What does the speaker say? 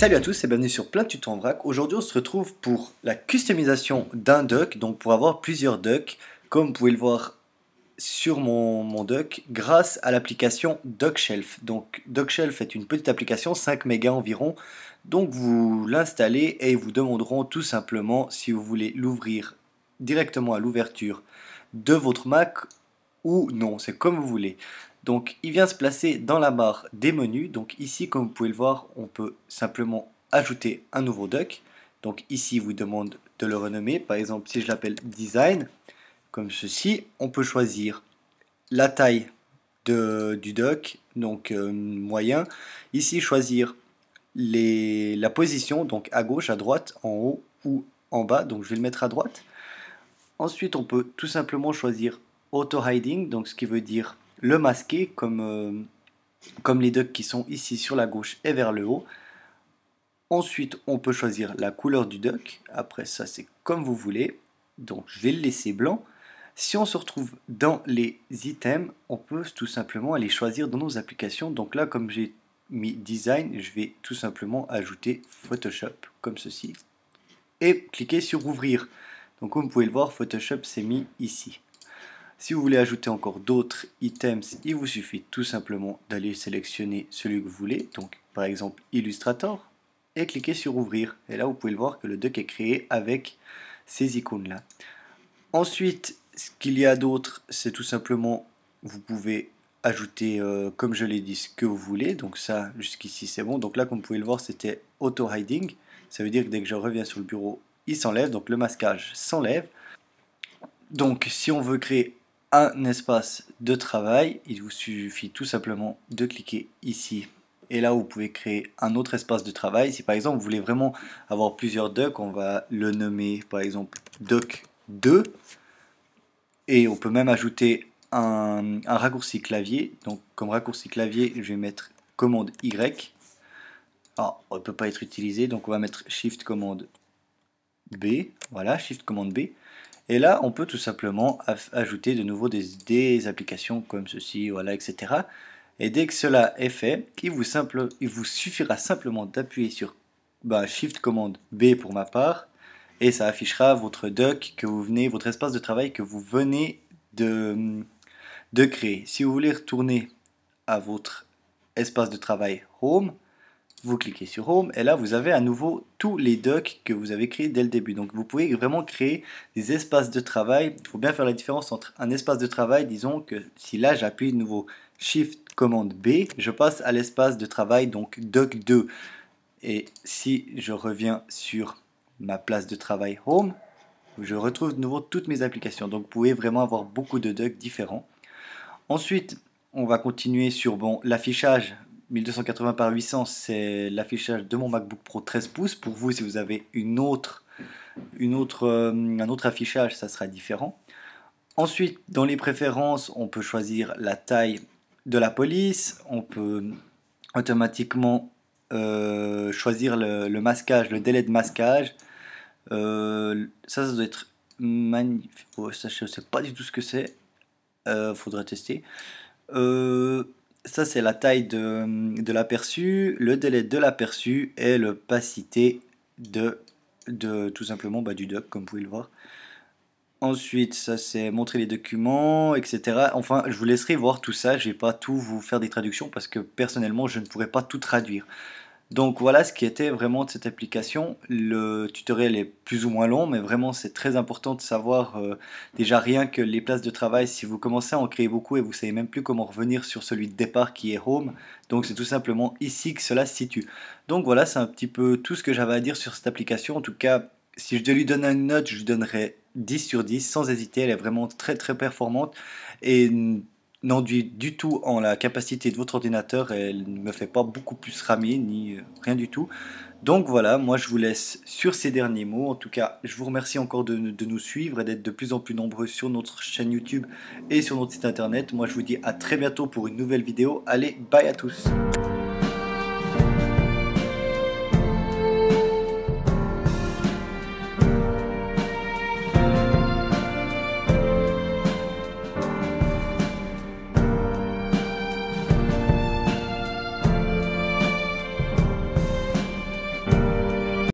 Salut à tous et bienvenue sur Plein de tutos en vrac. Aujourd'hui, on se retrouve pour la customisation d'un dock donc pour avoir plusieurs docks, comme vous pouvez le voir sur mon, mon grâce à l'application DuckShelf. Donc DuckShelf est une petite application, 5 mégas environ. Donc vous l'installez et ils vous demanderont tout simplement si vous voulez l'ouvrir directement à l'ouverture de votre Mac ou non, c'est comme vous voulez. Donc il vient se placer dans la barre des menus. Donc ici, comme vous pouvez le voir, on peut simplement ajouter un nouveau doc. Donc ici, il vous demande de le renommer. Par exemple, si je l'appelle design, comme ceci, on peut choisir la taille du doc, donc euh, moyen. Ici, choisir la position, donc à gauche, à droite, en haut ou en bas. Donc je vais le mettre à droite. Ensuite, on peut tout simplement choisir auto-hiding, donc ce qui veut dire le masquer comme, euh, comme les ducks qui sont ici sur la gauche et vers le haut. Ensuite, on peut choisir la couleur du duck. Après ça, c'est comme vous voulez. Donc, je vais le laisser blanc. Si on se retrouve dans les items, on peut tout simplement aller choisir dans nos applications. Donc là, comme j'ai mis design, je vais tout simplement ajouter Photoshop comme ceci et cliquer sur ouvrir. Donc comme vous pouvez le voir, Photoshop s'est mis ici. Si vous voulez ajouter encore d'autres items, il vous suffit tout simplement d'aller sélectionner celui que vous voulez, donc par exemple Illustrator, et cliquer sur Ouvrir. Et là, vous pouvez le voir que le deck est créé avec ces icônes-là. Ensuite, ce qu'il y a d'autre, c'est tout simplement, vous pouvez ajouter, euh, comme je l'ai dit, ce que vous voulez. Donc ça, jusqu'ici, c'est bon. Donc là, comme vous pouvez le voir, c'était auto-hiding. Ça veut dire que dès que je reviens sur le bureau, il s'enlève. Donc le masquage s'enlève. Donc si on veut créer un espace de travail. Il vous suffit tout simplement de cliquer ici. Et là, vous pouvez créer un autre espace de travail. Si par exemple, vous voulez vraiment avoir plusieurs docs, on va le nommer par exemple doc 2. Et on peut même ajouter un, raccourci clavier. Donc comme raccourci clavier, je vais mettre commande Y. Alors, ah, on ne peut pas être utilisé, donc on va mettre Shift commande B. Voilà, Shift commande B. Et là, on peut tout simplement ajouter de nouveau des, applications comme ceci, voilà, etc. Et dès que cela est fait, il vous, suffira simplement d'appuyer sur bah, Shift commande B pour ma part, et ça affichera votre doc que vous venez, votre espace de travail que vous venez de créer. Si vous voulez retourner à votre espace de travail Home, vous cliquez sur Home et là vous avez à nouveau tous les docs que vous avez créés dès le début. Donc vous pouvez vraiment créer des espaces de travail. Il faut bien faire la différence entre un espace de travail, disons que si là j'appuie de nouveau Shift commande B, je passe à l'espace de travail donc doc 2. Et si je reviens sur ma place de travail Home, je retrouve de nouveau toutes mes applications. Donc vous pouvez vraiment avoir beaucoup de docs différents. Ensuite, on va continuer sur bon, l'affichage. 1280 par 800, c'est l'affichage de mon MacBook Pro 13 pouces. Pour vous, si vous avez une autre, une autre, euh, un autre affichage, ça sera différent. Ensuite, dans les préférences, on peut choisir la taille de la police. On peut automatiquement euh, choisir le, masquage, le délai de masquage. Euh, ça, ça doit être magnifique. je ne sais pas du tout ce que c'est. Faudrait tester. Euh, ça c'est la taille de, l'aperçu, le délai de l'aperçu et l'opacité de, de tout simplement bah, du doc comme vous pouvez le voir. Ensuite, ça c'est montrer les documents, etc. Enfin, je vous laisserai voir tout ça. Je vais pas tout vous faire des traductions parce que personnellement, je ne pourrais pas tout traduire. Donc voilà ce qui était vraiment de cette application. Le tutoriel est plus ou moins long, mais vraiment c'est très important de savoir euh, déjà rien que les places de travail. Si vous commencez à en créer beaucoup et vous savez même plus comment revenir sur celui de départ qui est home, donc c'est tout simplement ici que cela se situe. Donc voilà, c'est un petit peu tout ce que j'avais à dire sur cette application. En tout cas, si je devais lui donner une note, je lui donnerais 10 sur 10 sans hésiter. Elle est vraiment très très performante et non du, tout en la capacité de votre ordinateur, elle ne me fait pas beaucoup plus ramer ni euh, rien du tout. Donc voilà, moi je vous laisse sur ces derniers mots. En tout cas, je vous remercie encore de, de nous suivre et d'être de plus en plus nombreux sur notre chaîne YouTube et sur notre site internet. Moi je vous dis à très bientôt pour une nouvelle vidéo. Allez, bye à tous.